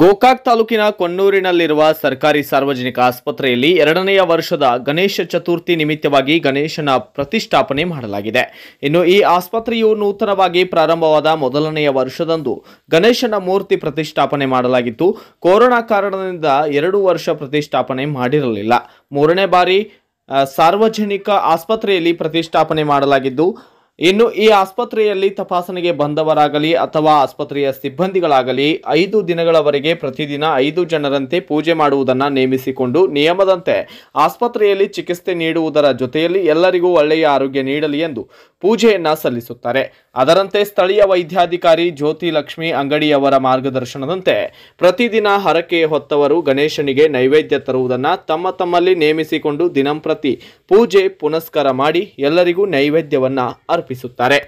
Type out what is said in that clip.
ಗೋಕಾಕ್ ತಾಲೂಕಿನ ಕೊಣ್ಣೂರಿನಲ್ಲಿರುವ ಸರ್ಕಾರಿ ಸಾರ್ವಜನಿಕ ಆಸ್ಪತ್ರೆಯಲ್ಲಿ ಎರಡನೆಯ ವರ್ಷದ ಗಣೇಶ ಚತುರ್ಥಿ ನಿಮಿತ್ತವಾಗಿ ಗಣೇಶನ ಪ್ರತಿಷ್ಠಾಪನೆ ಮಾಡಲಾಗಿದೆ ಇನ್ನು ಈ ಆಸ್ಪತ್ರೆಯು ನೂತನವಾಗಿ ಪ್ರಾರಂಭವಾದ ಮೊದಲನೆಯ ವರ್ಷದಂದು ಗಣೇಶನ ಮೂರ್ತಿ ಪ್ರತಿಷ್ಠಾಪನೆ ಮಾಡಲಾಗಿತ್ತು ಕೊರೋನಾ ಕಾರಣದಿಂದ ಎರಡು ವರ್ಷ ಪ್ರತಿಷ್ಠಾಪನೆ ಮಾಡಿರಲಿಲ್ಲ ಮೂರನೇ ಬಾರಿ ಸಾರ್ವಜನಿಕ ಆಸ್ಪತ್ರೆಯಲ್ಲಿ ಪ್ರತಿಷ್ಠಾಪನೆ ಮಾಡಲಾಗಿದ್ದು ಇನ್ನು ಈ ಆಸ್ಪತ್ರೆಯಲ್ಲಿ ತಪಾಸಣೆಗೆ ಬಂದವರಾಗಲಿ ಅಥವಾ ಆಸ್ಪತ್ರೆಯ ಸಿಬ್ಬಂದಿಗಳಾಗಲಿ ಐದು ದಿನಗಳವರೆಗೆ ಪ್ರತಿದಿನ ಐದು ಜನರಂತೆ ಪೂಜೆ ಮಾಡುವುದನ್ನು ನೇಮಿಸಿಕೊಂಡು ನಿಯಮದಂತೆ ಆಸ್ಪತ್ರೆಯಲ್ಲಿ ಚಿಕಿತ್ಸೆ ನೀಡುವುದರ ಜೊತೆಯಲ್ಲಿ ಎಲ್ಲರಿಗೂ ಒಳ್ಳೆಯ ಆರೋಗ್ಯ ನೀಡಲಿ ಎಂದು ಪೂಜೆಯನ್ನು ಸಲ್ಲಿಸುತ್ತಾರೆ ಅದರಂತೆ ಸ್ಥಳೀಯ ವೈದ್ಯಾಧಿಕಾರಿ ಜ್ಯೋತಿ ಲಕ್ಷ್ಮಿ ಅಂಗಡಿಯವರ ಮಾರ್ಗದರ್ಶನದಂತೆ ಪ್ರತಿದಿನ ಹರಕೆ ಹೊತ್ತವರು ಗಣೇಶನಿಗೆ ನೈವೇದ್ಯ ತರುವುದನ್ನು ತಮ್ಮ ತಮ್ಮಲ್ಲಿ ನೇಮಿಸಿಕೊಂಡು ದಿನಂಪ್ರತಿ ಪೂಜೆ ಪುನಸ್ಕಾರ ಮಾಡಿ ಎಲ್ಲರಿಗೂ ನೈವೇದ್ಯವನ್ನು ಅರ್ಪ ತಪ್ಪಿಸುತ್ತಾರೆ